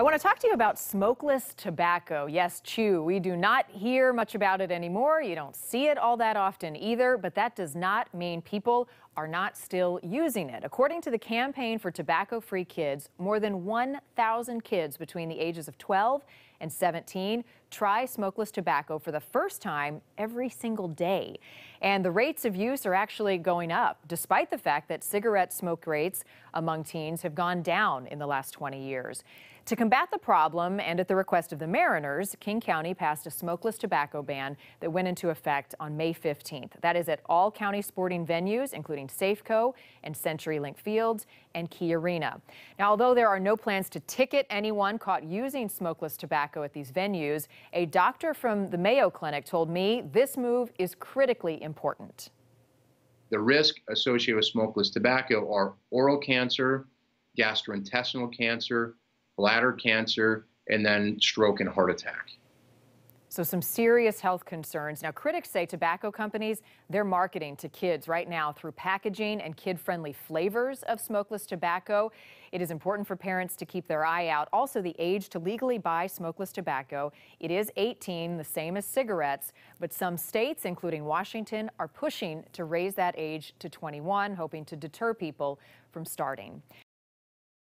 I want to talk to you about smokeless tobacco. Yes, chew. We do not hear much about it anymore. You don't see it all that often either, but that does not mean people are not still using it. According to the Campaign for Tobacco Free Kids, more than 1,000 kids between the ages of 12 and 17 try smokeless tobacco for the first time every single day. And the rates of use are actually going up, despite the fact that cigarette smoke rates among teens have gone down in the last 20 years. To combat the problem, and at the request of the Mariners, King County passed a smokeless tobacco ban that went into effect on May 15th. That is at all county sporting venues, including Safeco and CenturyLink Fields and Key Arena. Now, although there are no plans to ticket anyone caught using smokeless tobacco at these venues, a doctor from the Mayo Clinic told me this move is critically important important? The risk associated with smokeless tobacco are oral cancer, gastrointestinal cancer, bladder cancer, and then stroke and heart attack. So some serious health concerns. Now, critics say tobacco companies, they're marketing to kids right now through packaging and kid-friendly flavors of smokeless tobacco. It is important for parents to keep their eye out. Also, the age to legally buy smokeless tobacco. It is 18, the same as cigarettes, but some states, including Washington, are pushing to raise that age to 21, hoping to deter people from starting.